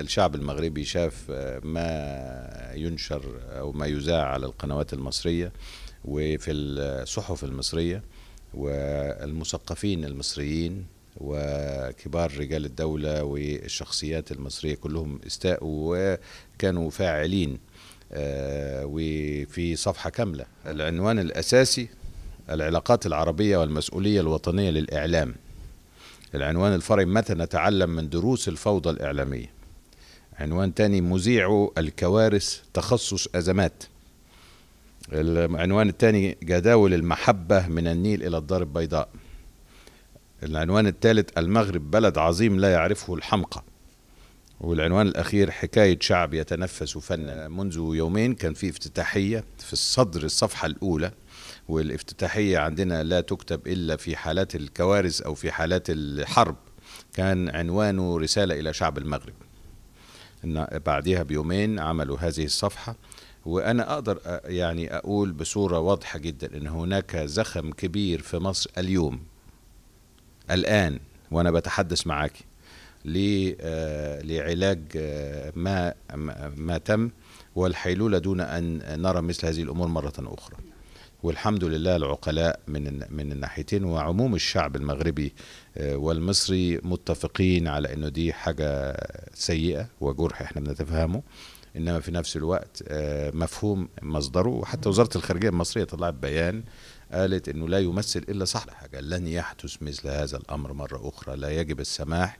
الشعب المغربي شاف آه، ما ينشر أو ما يذاع على القنوات المصرية وفي الصحف المصرية والمثقفين المصريين وكبار رجال الدولة والشخصيات المصرية كلهم استاءوا وكانوا فاعلين آه، وفي صفحة كاملة العنوان الأساسي العلاقات العربية والمسؤولية الوطنية للإعلام العنوان الفرعي متى نتعلم من دروس الفوضى الإعلامية عنوان تاني مذيع الكوارث تخصص أزمات العنوان الثاني جداول المحبة من النيل إلى الدار البيضاء العنوان الثالث المغرب بلد عظيم لا يعرفه الحمقى والعنوان الأخير حكاية شعب يتنفس فنا منذ يومين كان في افتتاحية في الصدر الصفحة الأولى والافتتاحية عندنا لا تكتب إلا في حالات الكوارث أو في حالات الحرب كان عنوانه رسالة إلى شعب المغرب ان بعدها بيومين عملوا هذه الصفحه وانا اقدر يعني اقول بصوره واضحه جدا ان هناك زخم كبير في مصر اليوم الان وانا بتحدث معاك آه، لعلاج آه، ما ما تم والحيلوله دون ان نرى مثل هذه الامور مره اخرى والحمد لله العقلاء من من الناحيتين وعموم الشعب المغربي آه، والمصري متفقين على انه دي حاجه سيئه وجرح احنا بنتفهمه انما في نفس الوقت آه، مفهوم مصدره وحتى وزاره الخارجيه المصريه طلعت بيان قالت انه لا يمثل الا صح حاجه لن يحدث مثل هذا الامر مره اخرى لا يجب السماح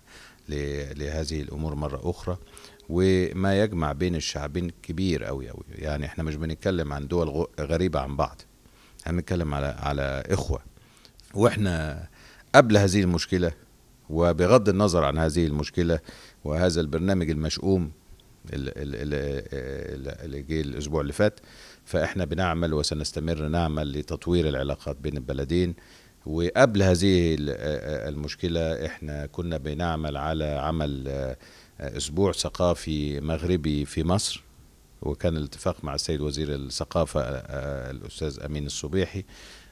لهذه الامور مره اخرى وما يجمع بين الشعبين كبير قوي قوي يعني احنا مش بنتكلم عن دول غريبه عن بعض هنتكلم على على اخوه واحنا قبل هذه المشكله وبغض النظر عن هذه المشكله وهذا البرنامج المشؤوم اللي جه الاسبوع اللي فات فاحنا بنعمل وسنستمر نعمل لتطوير العلاقات بين البلدين وقبل هذه المشكله احنا كنا بنعمل على عمل آه، اسبوع ثقافي مغربي في مصر وكان الاتفاق مع السيد وزير الثقافة آه، آه، الأستاذ أمين الصبيحي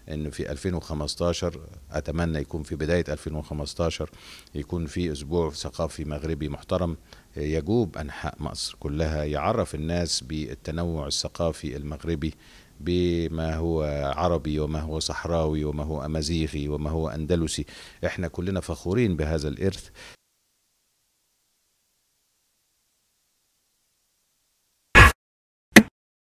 أن في 2015 أتمنى يكون في بداية 2015 يكون في أسبوع ثقافي مغربي محترم آه، يجوب أنحاء مصر كلها يعرف الناس بالتنوع الثقافي المغربي بما هو عربي وما هو صحراوي وما هو أمازيغي وما هو أندلسي احنا كلنا فخورين بهذا الإرث